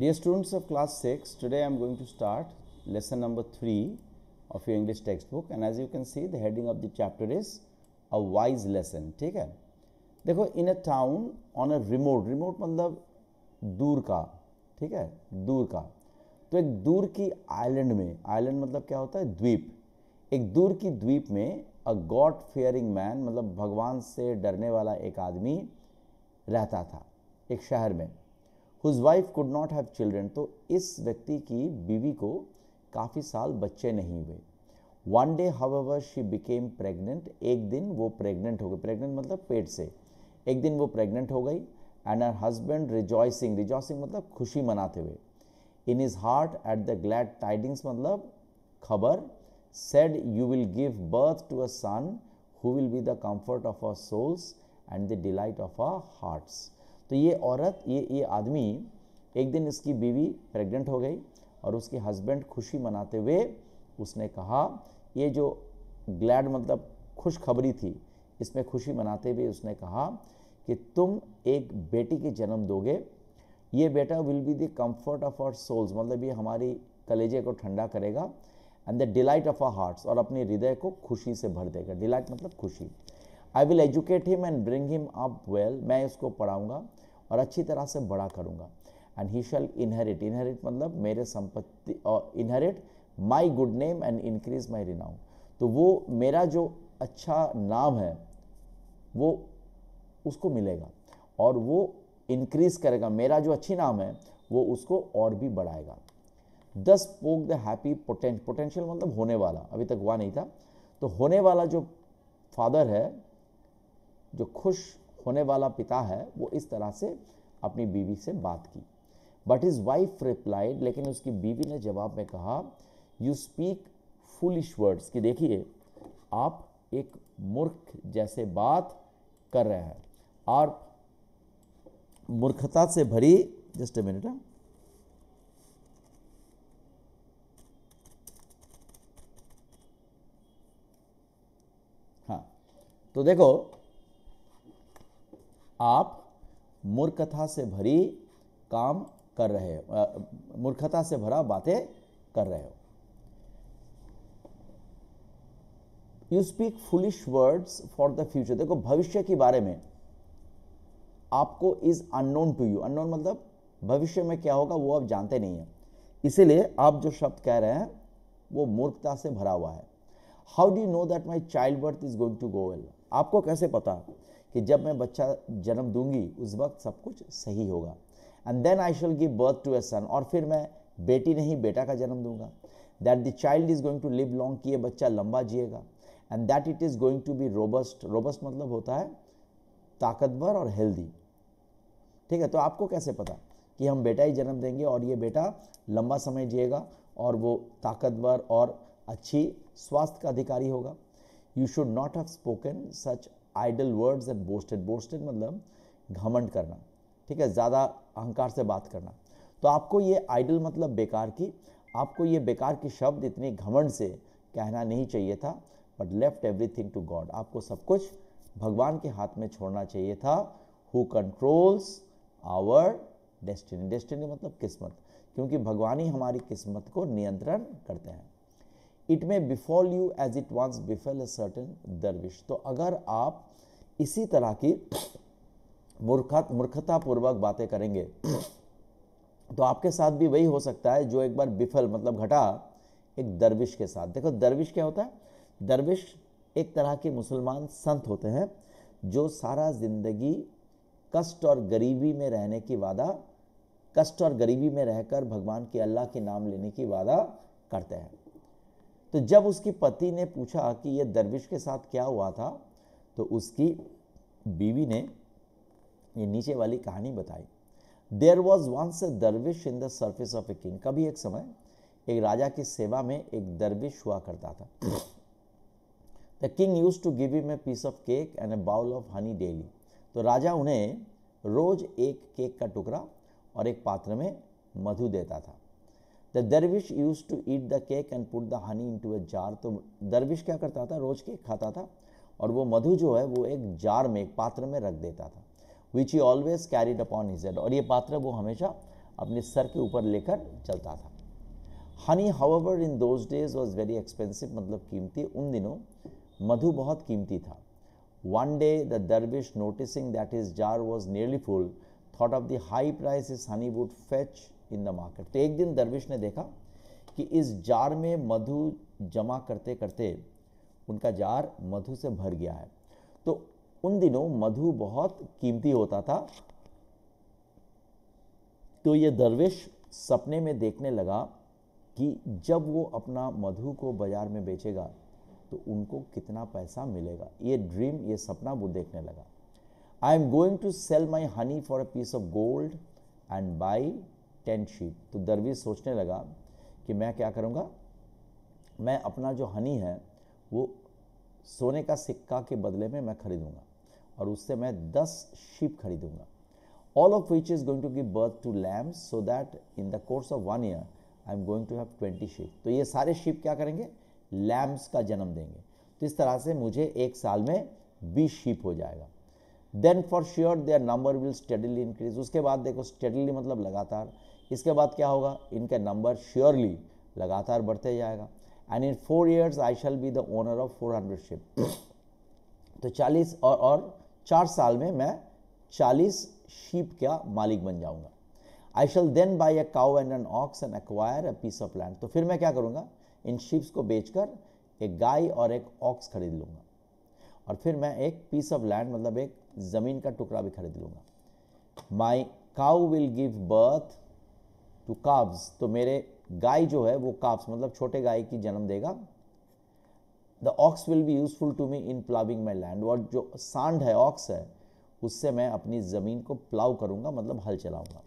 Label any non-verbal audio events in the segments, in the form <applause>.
Dear students of class 6, today I am going to start lesson number 3 of your English textbook and as you can see the heading of the chapter is a wise lesson, ठीक है देखो in a town on a remote, remote मतलब दूर का ठीक है दूर का तो एक दूर की आइलैंड में आइलैंड मतलब क्या होता है द्वीप एक दूर की द्वीप में अ गॉड फेयरिंग मैन मतलब भगवान से डरने वाला एक आदमी रहता था एक शहर में whose wife could not have children तो इस व्यक्ति की बीवी को काफ़ी साल बच्चे नहीं हुए one day however she became pregnant एक दिन वो प्रेग्नेंट हो गई प्रेग्नेंट मतलब पेट से एक दिन वो प्रेग्नेंट हो गई and her husband rejoicing rejoicing मतलब खुशी मनाते हुए in his heart at the glad tidings मतलब खबर said you will give birth to a son who will be the comfort of our souls and the delight of our hearts तो ये औरत ये ये आदमी एक दिन इसकी बीवी प्रेग्नेंट हो गई और उसके हस्बैंड खुशी मनाते हुए उसने कहा ये जो ग्लैड मतलब खुशखबरी थी इसमें खुशी मनाते हुए उसने कहा कि तुम एक बेटी के जन्म दोगे ये बेटा will be the comfort of our souls मतलब ये हमारी कलेजे को ठंडा करेगा and the delight of our hearts और अपने हृदय को खुशी से भर देगा डिलाइट मतलब खुशी I will educate him and bring him up well मैं इसको पढ़ाऊँगा और अच्छी तरह से बड़ा करूँगा and he shall inherit inherit मतलब मेरे संपत्ति और inherit my good name and increase my renown तो वो मेरा जो अच्छा नाम है वो उसको मिलेगा और वो इंक्रीज करेगा मेरा जो अच्छी नाम है वो उसको और भी बढ़ाएगा दस पोक द हैप्पी पोटेंट पोटेंशियल मतलब होने वाला अभी तक हुआ नहीं था तो होने वाला जो फादर है जो खुश होने वाला पिता है वो इस तरह से अपनी बीवी से बात की बट इज़ वाइफ रिप्लाइड लेकिन उसकी बीवी ने जवाब में कहा यू स्पीक फुलिश वर्ड्स कि देखिए आप एक मूर्ख जैसे बात कर रहे हैं और मूर्खता से भरी जस्ट ए मिनट तो देखो आप मूर्खता से भरी काम कर रहे हो मूर्खता से भरा बातें कर रहे हो you speak foolish words for the future देखो भविष्य के बारे में आपको is unknown to you unknown मतलब भविष्य में क्या होगा वो आप जानते नहीं हैं इसीलिए आप जो शब्द कह रहे हैं वो मूर्खता से भरा हुआ है how do know that my child birth is going to go well आपको कैसे पता कि जब मैं बच्चा जन्म दूंगी उस वक्त सब कुछ सही होगा and then I shall give birth to a son और फिर मैं बेटी नहीं बेटा का जन्म दूंगा that the child is going to live long कि ये बच्चा लंबा जिएगा and that it is going to be robust robust मतलब होता है ताकतवर और हेल्दी ठीक है तो आपको कैसे पता कि हम बेटा ही जन्म देंगे और ये बेटा लंबा समय जिएगा और वो ताकतवर और अच्छी स्वास्थ्य का अधिकारी होगा you should not have spoken such idle words and boasted boasted मतलब घमंड करना ठीक है ज़्यादा अहंकार से बात करना तो आपको ये आइडल मतलब बेकार की आपको ये बेकार की शब्द इतने घमंड से कहना नहीं चाहिए था but left everything to God आपको सब कुछ भगवान के हाथ में छोड़ना चाहिए था who controls our destiny destiny मतलब किस्मत क्योंकि भगवान ही हमारी किस्मत को नियंत्रण करते हैं it may befall you as it once befell certain dervish तो अगर आप इसी तरह की मूर्खता मूर्खतापूर्वक बातें करेंगे तो आपके साथ भी वही हो सकता है जो एक बार बिफल मतलब घटा एक दरविश के साथ देखो दरविश क्या होता है दरविश एक तरह के मुसलमान संत होते हैं जो सारा ज़िंदगी कष्ट और गरीबी में रहने की वादा कष्ट और गरीबी में रहकर भगवान के अल्लाह के नाम लेने की वादा करते हैं तो जब उसकी पति ने पूछा कि यह दरविश के साथ क्या हुआ था तो उसकी बीवी ने ये नीचे वाली कहानी बताई there was once a dervish in the service of a king कभी एक समय एक राजा की सेवा में एक दरविश हुआ करता था the king used to give him a piece of cake and a bowl of honey daily तो राजा उन्हें रोज एक केक का टुकड़ा और एक पात्र में मधु देता था the dervish used to eat the cake and put the honey into a jar तो दरविश क्या करता था रोज़ केक खाता था और वो मधु जो है वो एक जार में एक पात्र में रख देता था which he always carried upon his head और ये पात्र वो हमेशा अपने सर के ऊपर लेकर चलता था honey however in those days was very expensive मतलब कीमती उन दिनों मधु बहुत कीमती था one day the dervish noticing that his jar was nearly full thought of the high price his honey would fetch in the market तो एक दिन दरविश ने देखा कि इस जार में मधु जमा करते करते उनका जार मधु से भर गया है तो उन दिनों मधु बहुत कीमती होता था तो ये दरवेश सपने में देखने लगा कि जब वो अपना मधु को बाजार में बेचेगा तो उनको कितना पैसा मिलेगा ये ड्रीम ये सपना वो देखने लगा I am going to sell my honey for a piece of gold and buy ten sheep तो दरवीज सोचने लगा कि मैं क्या करूँगा मैं अपना जो हनी है वो सोने का सिक्का के बदले में मैं खरीदूँगा और उससे मैं दस शीप खरीदूँगा all of which is going to give birth to lambs so that in the course of one year I am going to have twenty sheep तो ये सारे शीप क्या करेंगे लैम्स का जन्म देंगे तो इस तरह से मुझे एक साल में बीस शीप हो जाएगा then for sure their number will steadily increase उसके बाद देखो स्टडीली मतलब लगातार इसके बाद क्या होगा इनके नंबर श्योरली लगातार बढ़ते जाएगा and in four years I shall be the owner of four hundred sheep तो चालीस और, और चार साल में मैं चालीस शीप का मालिक बन जाऊंगा I shall then buy a cow and an ox and acquire a piece of land तो फिर मैं क्या करूँगा इन शीप्स को बेचकर एक गाय और एक ऑक्स खरीद लूँगा और फिर मैं एक पीस ऑफ लैंड मतलब एक ज़मीन का टुकड़ा भी खरीद लूंगा my cow will give birth to calves तो मेरे गाय जो है वो काव्स मतलब छोटे गाय की जन्म देगा the ox will be useful to me in ploughing my land और जो सांड है ऑक्स है उससे मैं अपनी ज़मीन को प्लाव करूंगा मतलब हल चलाऊंगा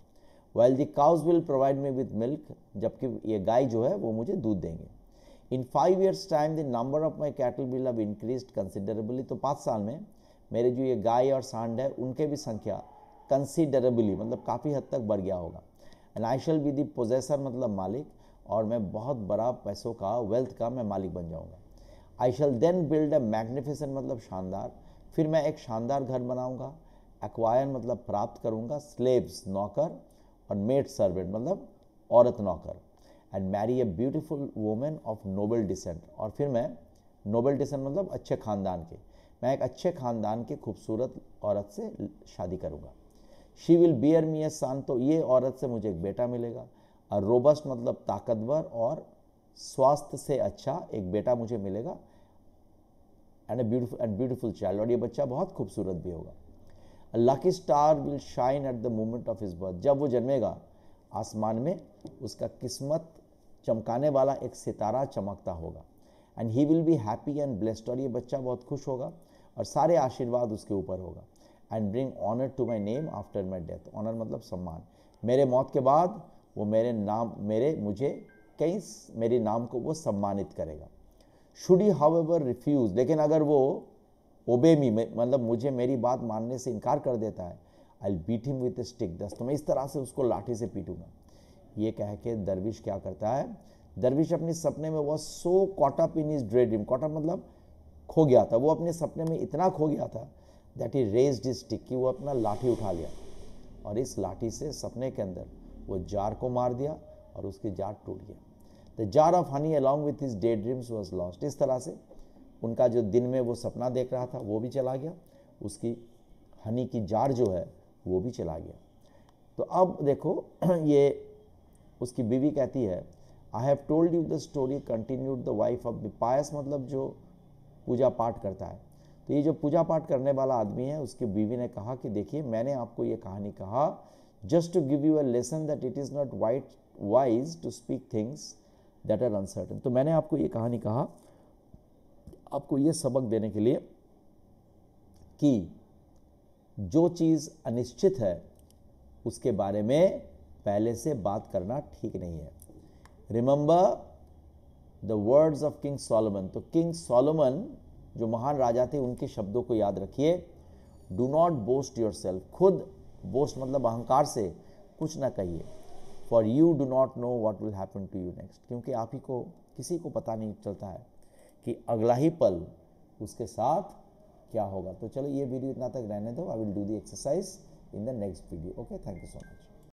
well the cows will provide me with milk जबकि ये गाय जो है वो मुझे दूध देंगे in five years time the number of my cattle will have increase considerably तो पाँच साल में मेरे जो ये गाय और सांड है उनके भी संख्या कंसिडरेबली मतलब काफ़ी हद तक बढ़ गया होगा and I shall be the possessor मतलब मालिक और मैं बहुत बड़ा पैसों का वेल्थ का मैं मालिक बन जाऊँगा I shall then build a magnificent मतलब शानदार फिर मैं एक शानदार घर बनाऊँगा एक्वायर मतलब प्राप्त करूँगा स्लेब्स नौकर और मेड सर्वेंट मतलब औरत नौकर and marry a beautiful woman of noble descent और फिर मैं नोबल डिसेंट मतलब अच्छे खानदान के मैं एक अच्छे खानदान की खूबसूरत औरत से शादी करूँगा she will bear me a son तो ये औरत से मुझे एक बेटा मिलेगा और रोबस्ट मतलब ताकतवर और स्वास्थ्य से अच्छा एक बेटा मुझे मिलेगा and a beautiful and beautiful child और ये बच्चा बहुत खूबसूरत भी होगा lucky star will shine at the moment of his birth जब वो जन्मेगा आसमान में उसका किस्मत चमकाने वाला एक सितारा चमकता होगा and he will be happy and blessed और ये बच्चा बहुत खुश होगा और सारे आशीर्वाद उसके ऊपर होगा and bring honour to my name after my death honour मतलब सम्मान मेरे मौत के बाद वो मेरे नाम मेरे मुझे कई मेरे नाम को वो सम्मानित करेगा should you however refuse लेकिन अगर वो ओबेमी मतलब मुझे मेरी बात मानने से इनकार कर देता है I beat him with stick दस्त मैं इस तरह से उसको लाठी से पीटूंगा ये कह के दरविश क्या करता है दरविश अपने सपने में वह सो कॉटअप इन इज ड्रेड ड्रीम कॉटअप मतलब खो गया था वो अपने सपने में इतना खो गया था that he raise his stick वो अपना लाठी उठा लिया और इस लाठी से सपने के अंदर वो जार को मार दिया और उसकी जार टूट गया the jar of honey along with his day dreams was lost इस तरह से उनका जो दिन में वो सपना देख रहा था वो भी चला गया उसकी हनी की जार जो है वो भी चला गया तो अब देखो <clears throat> ये उसकी बीवी कहती है I have told you the story continued the wife of the pious मतलब जो पूजा पाठ करता है तो ये जो पूजा पाठ करने वाला आदमी है उसकी बीवी ने कहा कि देखिए मैंने आपको ये कहानी कहा just to give you a lesson that it is not white wise to speak things that are uncertain तो मैंने आपको ये कहानी कहा आपको ये सबक देने के लिए कि जो चीज़ अनिश्चित है उसके बारे में पहले से बात करना ठीक नहीं है remember the words of King Solomon तो किंग सोलोमन जो महान राजा थे उनके शब्दों को याद रखिए do not boast yourself खुद बोस्ट मतलब अहंकार से कुछ ना कहिए for you do not know what will happen to you next क्योंकि आप ही को किसी को पता नहीं चलता है कि अगला ही पल उसके साथ क्या होगा तो चलो ये वीडियो इतना तक रहने दो I will do the exercise in the next video okay thank you so much